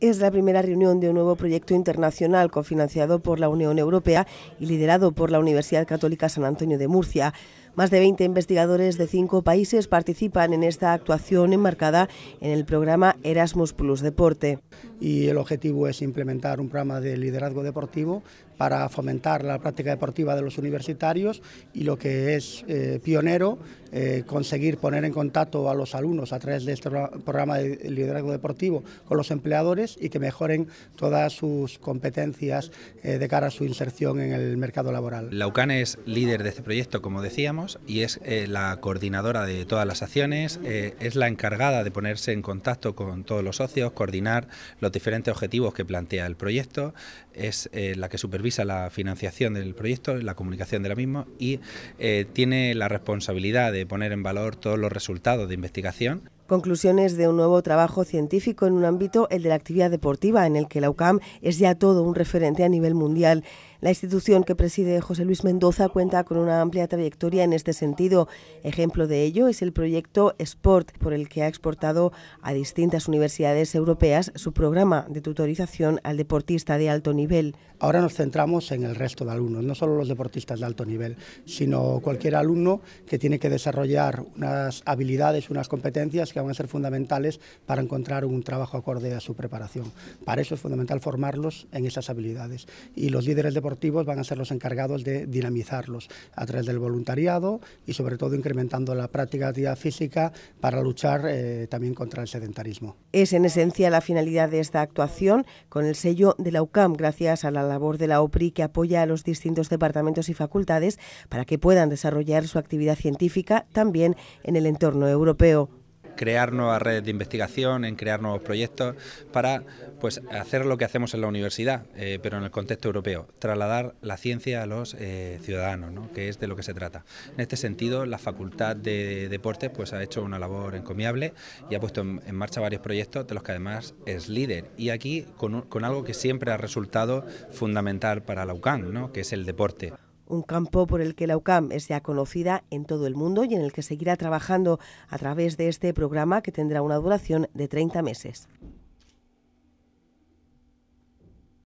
Es la primera reunión de un nuevo proyecto internacional cofinanciado por la Unión Europea y liderado por la Universidad Católica San Antonio de Murcia. Más de 20 investigadores de cinco países participan en esta actuación enmarcada en el programa Erasmus Plus Deporte. Y el objetivo es implementar un programa de liderazgo deportivo para fomentar la práctica deportiva de los universitarios y lo que es eh, pionero, eh, conseguir poner en contacto a los alumnos a través de este programa de liderazgo deportivo con los empleadores y que mejoren todas sus competencias eh, de cara a su inserción en el mercado laboral. La UCAN es líder de este proyecto, como decíamos y es eh, la coordinadora de todas las acciones, eh, es la encargada de ponerse en contacto con todos los socios, coordinar los diferentes objetivos que plantea el proyecto, es eh, la que supervisa la financiación del proyecto, la comunicación de la misma y tiene la responsabilidad de poner en valor todos los resultados de investigación. Conclusiones de un nuevo trabajo científico en un ámbito, el de la actividad deportiva, en el que la UCAM es ya todo un referente a nivel mundial. La institución que preside José Luis Mendoza cuenta con una amplia trayectoria en este sentido. Ejemplo de ello es el proyecto Sport, por el que ha exportado a distintas universidades europeas su programa de tutorización al deportista de alto nivel. Ahora nos centramos en el resto de alumnos, no solo los deportistas de alto nivel, sino cualquier alumno que tiene que desarrollar unas habilidades, unas competencias que van a ser fundamentales para encontrar un trabajo acorde a su preparación. Para eso es fundamental formarlos en esas habilidades y los líderes deportivos van a ser los encargados de dinamizarlos a través del voluntariado y sobre todo incrementando la práctica de física para luchar eh, también contra el sedentarismo. Es en esencia la finalidad de esta actuación con el sello de la UCAM gracias a la labor de la OPRI que apoya a los distintos departamentos y facultades para que puedan desarrollar su actividad científica también en el entorno europeo crear nuevas redes de investigación, en crear nuevos proyectos, para pues hacer lo que hacemos en la universidad, eh, pero en el contexto europeo, trasladar la ciencia a los eh, ciudadanos, ¿no? que es de lo que se trata. En este sentido, la Facultad de Deportes pues, ha hecho una labor encomiable y ha puesto en, marcha varios proyectos de los que además es líder. Y aquí con, algo que siempre ha resultado fundamental para la UCAN, que es el deporte un campo por el que la UCAM es ya conocida en todo el mundo y en el que seguirá trabajando a través de este programa que tendrá una duración de 30 meses.